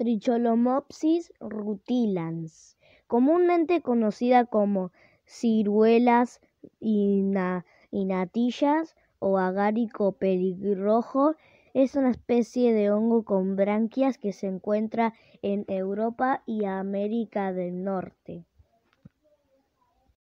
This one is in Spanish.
Tricholomopsis rutilans, comúnmente conocida como ciruelas natillas o agarico perigrojo, es una especie de hongo con branquias que se encuentra en Europa y América del Norte.